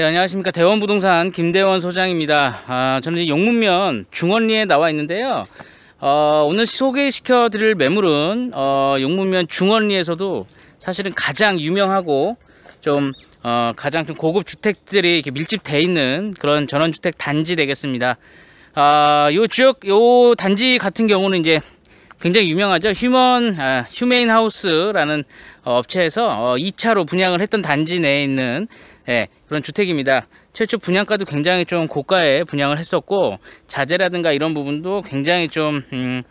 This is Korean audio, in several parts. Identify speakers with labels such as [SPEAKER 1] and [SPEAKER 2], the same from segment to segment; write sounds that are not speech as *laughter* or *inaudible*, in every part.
[SPEAKER 1] 네, 안녕하십니까. 대원부동산 김대원 소장입니다. 아, 저는 용문면 중원리에 나와 있는데요. 어, 오늘 소개시켜 드릴 매물은 어, 영문면 중원리에서도 사실은 가장 유명하고 좀 어, 가장 좀 고급 주택들이 이렇게 밀집되어 있는 그런 전원주택 단지 되겠습니다. 아, 요 지역 요 단지 같은 경우는 이제 굉장히 유명하죠. 휴먼 아, 휴메인 하우스라는 어, 업체에서 어, 2차로 분양을 했던 단지 내에 있는 예, 그런 주택입니다. 최초 분양가도 굉장히 좀 고가에 분양을 했었고 자재라든가 이런 부분도 굉장히 좀 음,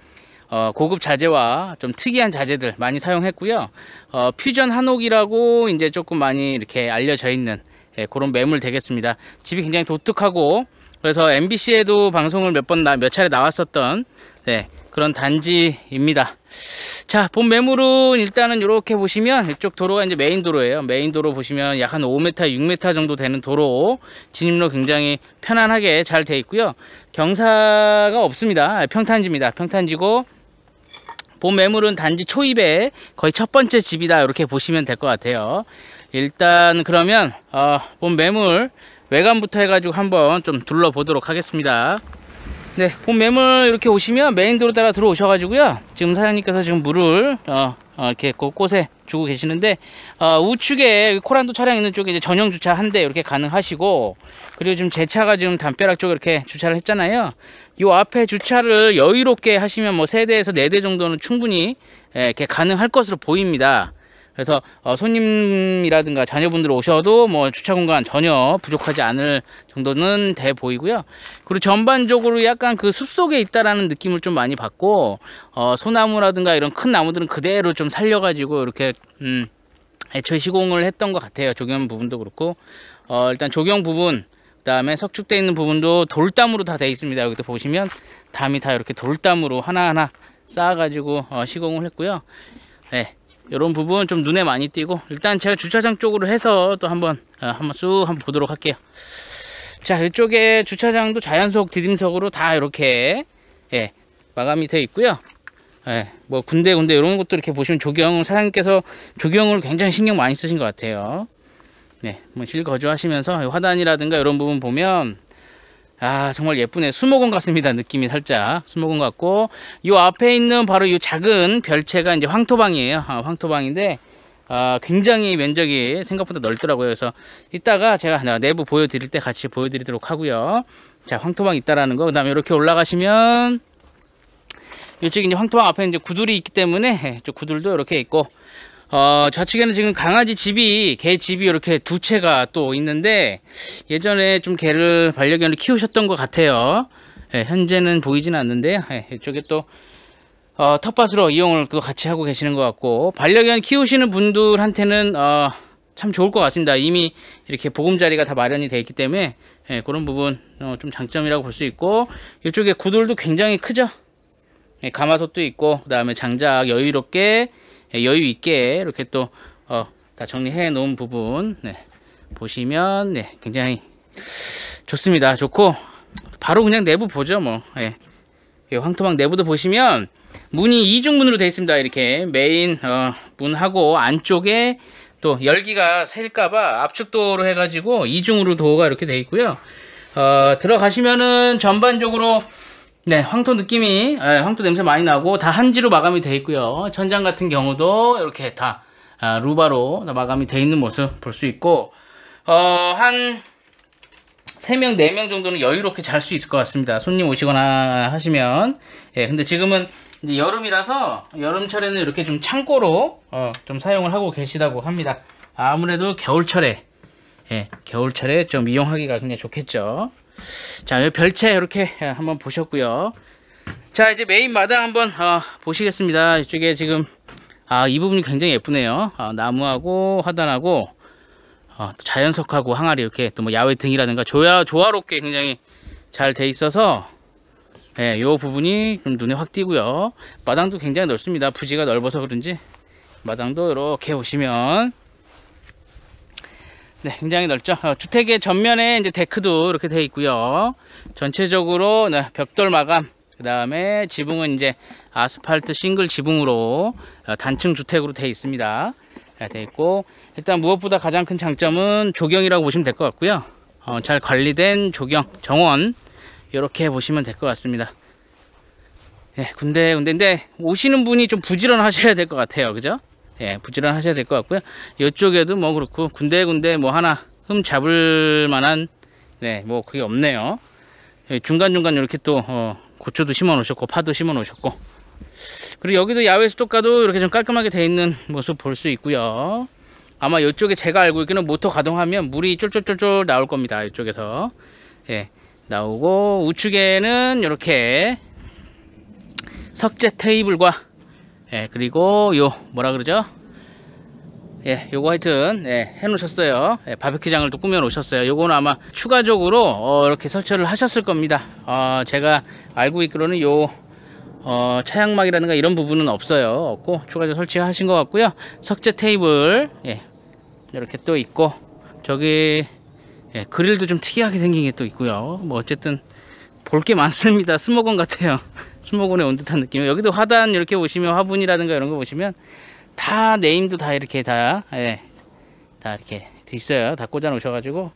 [SPEAKER 1] 어, 고급 자재와 좀 특이한 자재들 많이 사용했고요. 어, 퓨전 한옥이라고 이제 조금 많이 이렇게 알려져 있는 예, 그런 매물 되겠습니다. 집이 굉장히 독특하고 그래서 MBC에도 방송을 몇번몇 차례 나왔었던 예, 그런 단지입니다 자 본 매물은 일단은 이렇게 보시면 이쪽 도로가 이제 메인 도로예요 메인 도로 보시면 약 한 5m 6m 정도 되는 도로 진입로 굉장히 편안하게 잘돼 있고요 경사가 없습니다 아, 평탄지입니다 평탄지고 본 매물은 단지 초입에 거의 첫 번째 집이다 이렇게 보시면 될 것 같아요 일단 그러면 어, 본 매물 외관부터 해가지고 한번 좀 둘러보도록 하겠습니다 네, 본 매물 이렇게 오시면 메인도로 따라 들어오셔가지고요. 지금 사장님께서 지금 물을 어, 어, 이렇게 곳곳에 그 주고 계시는데 어, 우측에 코란도 차량 있는 쪽에 이제 전용 주차 한 대 이렇게 가능하시고 그리고 지금 제 차가 지금 담벼락 쪽에 이렇게 주차를 했잖아요. 이 앞에 주차를 여유롭게 하시면 뭐세 대에서 네 대 정도는 충분히 예, 이렇게 가능할 것으로 보입니다. 그래서 어, 손님이라든가 자녀분들 오셔도 뭐 주차 공간 전혀 부족하지 않을 정도는 돼 보이고요. 그리고 전반적으로 약간 그 숲속에 있다라는 느낌을 좀 많이 받고 어, 소나무라든가 이런 큰 나무들은 그대로 좀 살려가지고 이렇게 음, 애초에 시공을 했던 것 같아요. 조경 부분도 그렇고 어, 일단 조경 부분 그다음에 석축되어 있는 부분도 돌담으로 다 돼 있습니다. 여기도 보시면 담이 다 이렇게 돌담으로 하나하나 쌓아가지고 어, 시공을 했고요. 네, 이런 부분 좀 눈에 많이 띄고 일단 제가 주차장 쪽으로 해서 또 한번 어, 한번 쑥 한번 보도록 할게요 자 이쪽에 주차장도 자연석 디딤석으로 다 이렇게 예, 마감이 되어 있고요 예, 뭐 군데 군데 이런 것도 이렇게 보시면 조경 사장님께서 조경을 굉장히 신경 많이 쓰신 것 같아요 네, 뭐 실거주 하시면서 화단이라든가 이런 부분 보면 아 정말 예쁘네 수목원 같습니다 느낌이 살짝 수목원 같고 이 앞에 있는 바로 이 작은 별채가 이제 황토방이에요 아, 황토방인데 아, 굉장히 면적이 생각보다 넓더라고요 그래서 이따가 제가 내부 보여드릴 때 같이 보여드리도록 하고요 자 황토방 있다라는 거 그 다음에 이렇게 올라가시면 이쪽 이제 황토방 앞에 이제 구들이 있기 때문에 저 구들도 이렇게 있고 어, 좌측에는 지금 강아지 집이 개 집이 이렇게 두 채가 또 있는데 예전에 좀 개를 반려견을 키우셨던 것 같아요 예, 현재는 보이진 않는데요 예, 이쪽에 또 어, 텃밭으로 이용을 또 같이 하고 계시는 것 같고 반려견 키우시는 분들한테는 어, 참 좋을 것 같습니다 이미 이렇게 보금자리가 다 마련이 되어 있기 때문에 예, 그런 부분 어, 좀 장점이라고 볼 수 있고 이쪽에 구들도 굉장히 크죠 예, 가마솥도 있고 그 다음에 장작 여유롭게 예, 여유 있게 이렇게 또 어, 정리해 놓은 부분 네, 보시면 네, 굉장히 좋습니다. 좋고 바로 그냥 내부 보죠 뭐. 예. 예 황토방 내부도 보시면 문이 이중문으로 되어 있습니다. 이렇게 메인 어, 문하고 안쪽에 또 열기가 셀까봐 압축도로 해가지고 이중으로 도어가 이렇게 되어 있고요. 어, 들어가시면은 전반적으로 네, 황토 느낌이 네, 황토 냄새 많이 나고 다 한지로 마감이 돼 있고요. 천장 같은 경우도 이렇게 다 아, 루바로 다 마감이 돼 있는 모습 볼 수 있고 어, 한 3명, 4명 정도는 여유롭게 잘 수 있을 것 같습니다. 손님 오시거나 하시면. 예, 근데 지금은 이제 여름이라서 여름철에는 이렇게 좀 창고로 어, 좀 사용을 하고 계시다고 합니다. 아무래도 겨울철에 예, 겨울철에 좀 이용하기가 굉장히 좋겠죠. 자, 별채 이렇게 예, 한번 보셨고요. 자, 이제 메인 마당 한번 어, 보시겠습니다. 이쪽에 지금 아, 이 부분이 굉장히 예쁘네요. 아, 나무하고 화단하고 어, 자연석하고 항아리 이렇게 또 뭐 야외 등이라든가 조야, 조화롭게 굉장히 잘 돼 있어서 예, 네, 요 부분이 좀 눈에 확 띄고요. 마당도 굉장히 넓습니다. 부지가 넓어서 그런지 마당도 이렇게 보시면 네, 굉장히 넓죠. 어, 주택의 전면에 이제 데크도 이렇게 되어 있고요. 전체적으로 네, 벽돌 마감, 그 다음에 지붕은 이제 아스팔트 싱글 지붕으로 어, 단층 주택으로 되어 있습니다. 네, 되어 있고 일단 무엇보다 가장 큰 장점은 조경이라고 보시면 될 것 같고요. 어, 잘 관리된 조경, 정원 이렇게 보시면 될 것 같습니다. 네, 군데 군데인데 오시는 분이 좀 부지런하셔야 될 것 같아요. 그죠? 예, 부지런하셔야 될 것 같고요. 이쪽에도 뭐 그렇고 군데군데 뭐 하나 흠 잡을 만한 네, 뭐 그게 없네요. 예, 중간중간 이렇게 또 어, 고추도 심어 놓으셨고 파도 심어 놓으셨고 그리고 여기도 야외 수도가도 이렇게 좀 깔끔하게 되어 있는 모습 볼 수 있고요. 아마 이쪽에 제가 알고 있기는 모터 가동하면 물이 쫄쫄쫄쫄 나올 겁니다. 이쪽에서 예, 나오고 우측에는 이렇게 석재 테이블과 예, 그리고 요 뭐라 그러죠? 예, 요거 하여튼 예, 해놓으셨어요. 예, 바베큐장을 또 꾸며놓으셨어요. 요거는 아마 추가적으로 어, 이렇게 설치를 하셨을 겁니다. 어, 제가 알고 있기로는 요 어, 차양막이라든가 이런 부분은 없어요. 없고 추가적으로 설치하신 것 같고요. 석재 테이블 예, 이렇게 또 있고 저기 예, 그릴도 좀 특이하게 생긴 게 또 있고요. 뭐 어쨌든 볼게 많습니다 스모건 같아요 *laughs* 스모건에 온 듯한 느낌 여기도 화단 이렇게 보시면 화분이라든가 이런 거 보시면 다 네임도 다 이렇게 다다 예, 다 이렇게 있어요 다 꽂아 놓으셔 가지고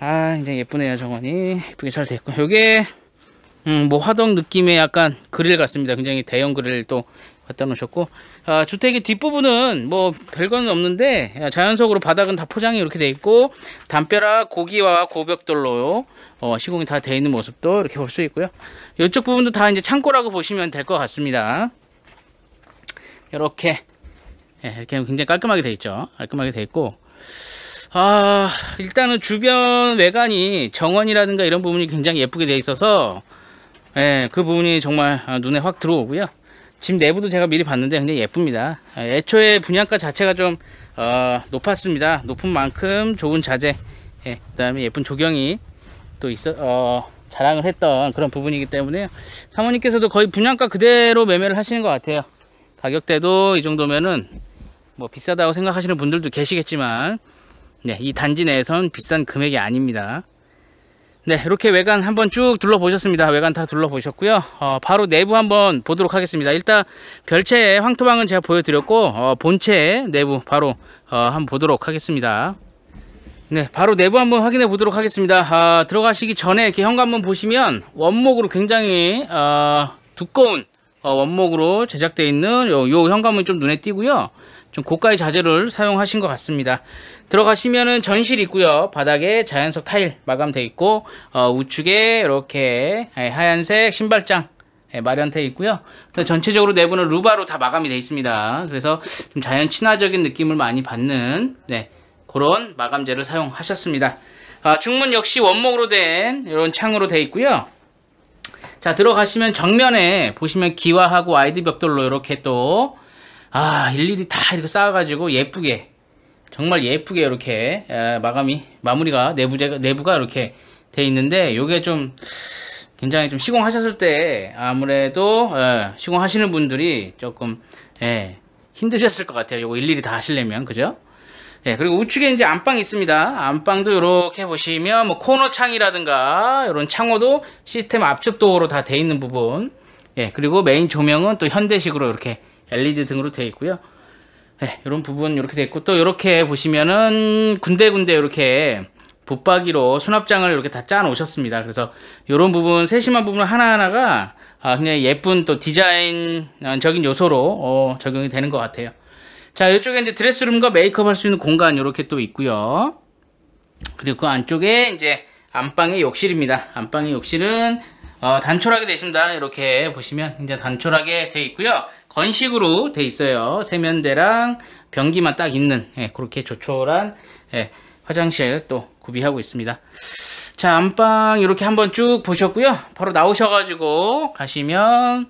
[SPEAKER 1] 아 굉장히 예쁘네요 정원이 예쁘게 잘 됐고 요게 음, 뭐 화덕 느낌의 약간 그릴 같습니다 굉장히 대형 그릴 또 갖다 놓으셨고 아, 주택의 뒷부분은 뭐 별건 없는데 자연석으로 바닥은 다 포장이 이렇게 돼 있고 담벼락 고기와 고벽돌로 어, 시공이 다 돼 있는 모습도 이렇게 볼 수 있고요 이쪽 부분도 다 이제 창고라고 보시면 될 것 같습니다 이렇게 예, 이렇게 굉장히 깔끔하게 돼 있죠 깔끔하게 돼 있고 아 일단은 주변 외관이 정원이라든가 이런 부분이 굉장히 예쁘게 돼 있어서 예, 그 부분이 정말 아, 눈에 확 들어오고요 집 내부도 제가 미리 봤는데 굉장히 예쁩니다 애초에 분양가 자체가 좀 어, 높았습니다 높은 만큼 좋은 자재 예, 그 다음에 예쁜 조경이 또 있어 어, 자랑을 했던 그런 부분이기 때문에 사모님께서도 거의 분양가 그대로 매매를 하시는 것 같아요 가격대도 이 정도면은 뭐 비싸다고 생각하시는 분들도 계시겠지만 네, 이 단지 내에선 비싼 금액이 아닙니다 네 이렇게 외관 한번 쭉 둘러보셨습니다 외관 다 둘러보셨고요 어, 바로 내부 한번 보도록 하겠습니다 일단 별채 의 황토방은 제가 보여드렸고 어, 본체 내부 바로 어, 한번 보도록 하겠습니다 네 바로 내부 한번 확인해 보도록 하겠습니다 아, 들어가시기 전에 이렇게 현관문 보시면 원목으로 굉장히 어, 두꺼운 어, 원목으로 제작되어 있는 요, 요 현관문이 좀 눈에 띄고요 좀 고가의 자재를 사용하신 것 같습니다. 들어가시면은 전실 있고요. 바닥에 자연석 타일 마감되어 있고 어, 우측에 이렇게 예, 하얀색 신발장 예, 마련되어 있고요. 전체적으로 내부는 루바로 다 마감이 되어 있습니다. 그래서 좀 자연 친화적인 느낌을 많이 받는 네, 그런 마감재를 사용하셨습니다. 아, 중문 역시 원목으로 된 이런 창으로 되어 있고요. 자 들어가시면 정면에 보시면 기와하고 와이드 벽돌로 이렇게 또아 일일이 다 이렇게 쌓아가지고 예쁘게 정말 예쁘게 이렇게 마감이 마무리가 내부제가 내부가 이렇게 돼 있는데 요게 좀 굉장히 좀 시공하셨을 때 아무래도 시공하시는 분들이 조금 힘드셨을 것 같아요 요거 일일이 다 하시려면 그죠 예, 그리고 우측에 이제 안방 있습니다. 안방도 이렇게 보시면 뭐 코너 창이라든가 이런 창호도 시스템 압축 도어로 다 돼 있는 부분. 예, 그리고 메인 조명은 또 현대식으로 이렇게 LED 등으로 되어 있고요. 네, 이런 부분 이렇게 되어 있고 또 이렇게 보시면은 군데군데 이렇게 붙박이로 수납장을 이렇게 다 짜 놓으셨습니다. 그래서 이런 부분 세심한 부분 하나하나가 아, 그냥 예쁜 또 디자인적인 어, 요소로 어, 적용이 되는 것 같아요. 자 이쪽에 이제 드레스룸과 메이크업 할 수 있는 공간 이렇게 또 있고요. 그리고 그 안쪽에 이제 안방의 욕실입니다. 안방의 욕실은 어, 단촐하게 되십니다. 이렇게 보시면 이제 단촐하게 되어 있고요. 건식으로 돼 있어요. 세면대랑 변기만 딱 있는 예, 그렇게 조촐한 예, 화장실 또 구비하고 있습니다. 자 안방 이렇게 한번 쭉 보셨고요. 바로 나오셔가지고 가시면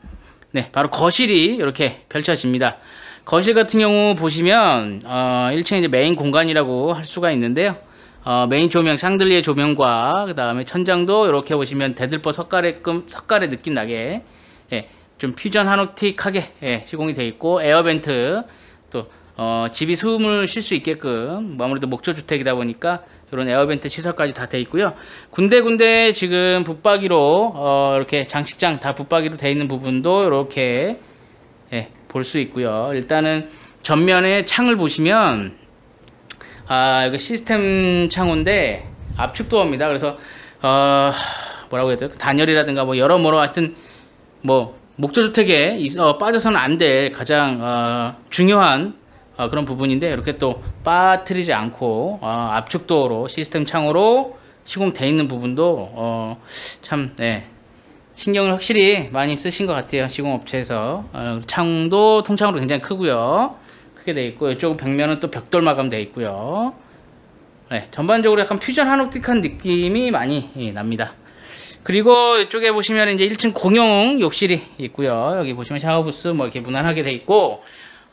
[SPEAKER 1] 네 바로 거실이 이렇게 펼쳐집니다. 거실 같은 경우 보시면 어, 1층 이제 메인 공간이라고 할 수가 있는데요. 어, 메인 조명, 샹들리에 조명과 그 다음에 천장도 이렇게 보시면 대들보 석가래끔 석가래 느낌 나게 예, 좀 퓨전 한옥틱하게 예, 시공이 되어 있고 에어벤트 또 어, 집이 숨을 쉴 수 있게끔 뭐 아무래도 목조주택이다 보니까 이런 에어벤트 시설까지 다 되어 있고요. 군데군데 지금 붙박이로 어, 이렇게 장식장 다 붙박이로 되어 있는 부분도 이렇게 예, 볼수 있고요. 일단은 전면에 창을 보시면 아 이거 시스템 창호인데 압축 도어입니다. 그래서 어, 뭐라고 해야 돼요? 단열이라든가 뭐 여러모로 하여튼 뭐 목조주택에 어, 빠져서는 안 될 가장 어, 중요한 어, 그런 부분인데 이렇게 또 빠뜨리지 않고 압축도로 시스템 창으로시공되어 있는 부분도 참 네, 신경을 확실히 많이 쓰신 것 같아요 시공업체에서 창도 통창으로 굉장히 크고요 크게 되어 있고 이쪽 벽면은 또 벽돌 마감 되어 있고요 네, 전반적으로 약간 퓨전 한옥틱한 느낌이 많이 예, 납니다 그리고 이쪽에 보시면 이제 1층 공용 욕실이 있고요. 여기 보시면 샤워부스 뭐 이렇게 무난하게 돼 있고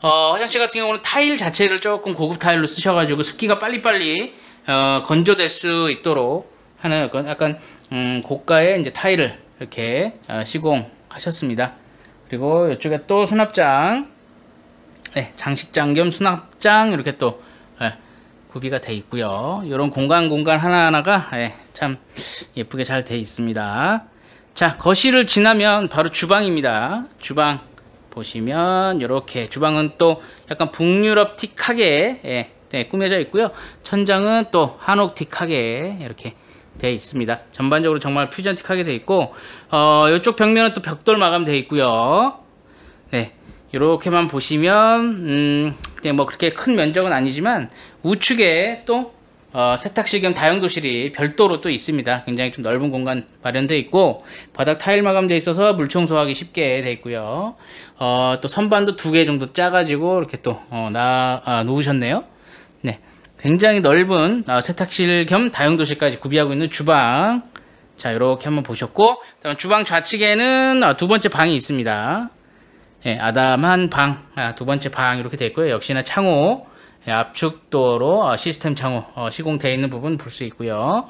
[SPEAKER 1] 어, 화장실 같은 경우는 타일 자체를 조금 고급 타일로 쓰셔가지고 습기가 빨리빨리 어, 건조될 수 있도록 하는 약간, 약간 음, 고가의 이제 타일을 이렇게 어, 시공하셨습니다. 그리고 이쪽에 또 수납장, 네, 장식장 겸 수납장 이렇게 또 구비가 돼 있고요. 이런 공간 공간 하나하나가 예, 참 예쁘게 잘 돼 있습니다. 자 거실을 지나면 바로 주방입니다. 주방 보시면 이렇게 주방은 또 약간 북유럽틱하게 예, 네, 꾸며져 있고요. 천장은 또 한옥틱하게 이렇게 되어 있습니다. 전반적으로 정말 퓨전틱하게 되어 있고 어, 이쪽 벽면은 또 벽돌 마감 되어 있고요. 네, 이렇게만 보시면 음, 뭐 그렇게 큰 면적은 아니지만 우측에 또 어, 세탁실겸 다용도실이 별도로 또 있습니다. 굉장히 좀 넓은 공간 마련되어 있고 바닥 타일 마감되어 있어서 물 청소하기 쉽게 되어 있고요. 어, 또 선반도 두 개 정도 짜가지고 이렇게 또 어, 나, 아, 놓으셨네요. 네, 굉장히 넓은 어, 아, 세탁실 겸 다용도실까지 구비하고 있는 주방 자 이렇게 한번 보셨고 다음 주방 좌측에는 아, 두 번째 방이 있습니다. 예, 아담한 방, 아, 두 번째 방 이렇게 되 있고요. 역시나 창호, 예, 압축 도로 어, 시스템 창호 어, 시공되어 있는 부분 볼 수 있고요.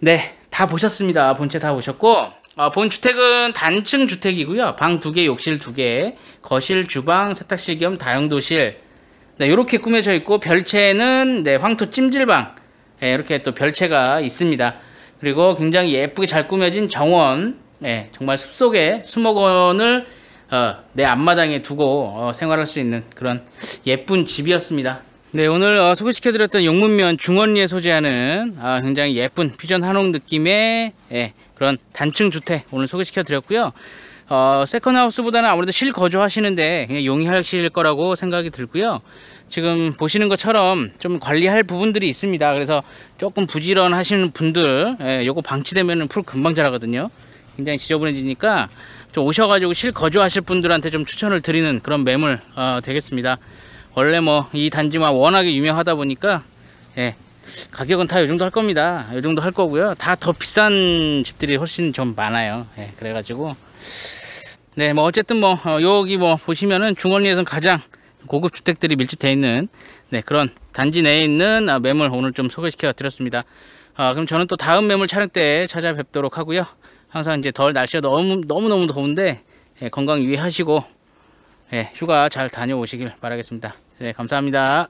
[SPEAKER 1] 네, 다 보셨습니다. 본체 다 보셨고 어, 본 주택은 단층 주택이고요. 방 두 개, 욕실 두 개, 거실, 주방, 세탁실 겸 다용도실 네, 이렇게 꾸며져 있고 별채는 네, 황토 찜질방 예, 이렇게 또 별채가 있습니다. 그리고 굉장히 예쁘게 잘 꾸며진 정원 예, 정말 숲속에 수목원을 어, 내 앞마당에 두고 어, 생활할 수 있는 그런 예쁜 집이었습니다. 네 오늘 어, 소개시켜드렸던 용문면 중원리에 소재하는 어, 굉장히 예쁜 퓨전 한옥 느낌의 예, 그런 단층 주택 오늘 소개시켜드렸고요. 어, 세컨하우스보다는 아무래도 실거주 하시는데 그냥 용이하실 거라고 생각이 들고요. 지금 보시는 것처럼 좀 관리할 부분들이 있습니다. 그래서 조금 부지런하시는 분들 예, 요거 방치되면 풀 금방 자라거든요. 굉장히 지저분해지니까 좀 오셔가지고 실거주하실 분들한테 좀 추천을 드리는 그런 매물 어, 되겠습니다 원래 뭐 이 단지만 워낙에 유명하다 보니까 예, 가격은 다 요정도 할 겁니다 요정도 할 거고요 다 더 비싼 집들이 훨씬 좀 많아요 예, 그래가지고 네 뭐 어쨌든 뭐 어, 여기 뭐 보시면은 중원리에선 가장 고급 주택들이 밀집되어 있는 네, 그런 단지 내에 있는 아, 매물 오늘 좀 소개시켜 드렸습니다 아, 그럼 저는 또 다음 매물 촬영 때 찾아뵙도록 하고요 항상 이제 덜 날씨가 너무 너무너무 더운데 예, 건강 유의하시고 예, 휴가 잘 다녀오시길 바라겠습니다. 네, 감사합니다.